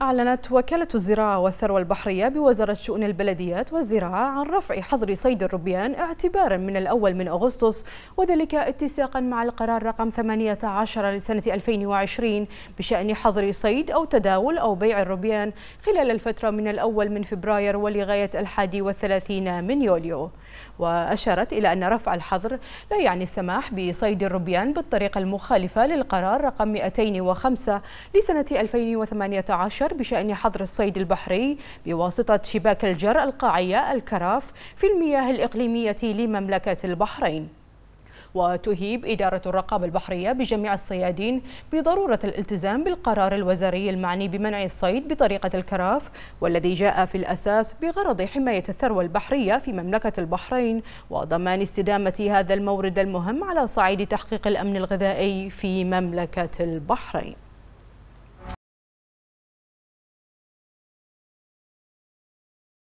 أعلنت وكالة الزراعة والثروة البحرية بوزارة شؤون البلديات والزراعة عن رفع حظر صيد الربيان اعتبارا من الأول من أغسطس وذلك اتساقا مع القرار رقم 18 لسنة 2020 بشأن حظر صيد أو تداول أو بيع الربيان خلال الفترة من الأول من فبراير ولغاية الحادي والثلاثين من يوليو وأشارت إلى أن رفع الحظر لا يعني السماح بصيد الربيان بالطريقة المخالفة للقرار رقم 205 لسنة 2018 أكثر بشأن حظر الصيد البحري بواسطة شباك الجر القاعية الكراف في المياه الإقليمية لمملكة البحرين وتهيب إدارة الرقابة البحرية بجميع الصيادين بضرورة الالتزام بالقرار الوزاري المعني بمنع الصيد بطريقة الكراف والذي جاء في الأساس بغرض حماية الثروة البحرية في مملكة البحرين وضمان استدامة هذا المورد المهم على صعيد تحقيق الأمن الغذائي في مملكة البحرين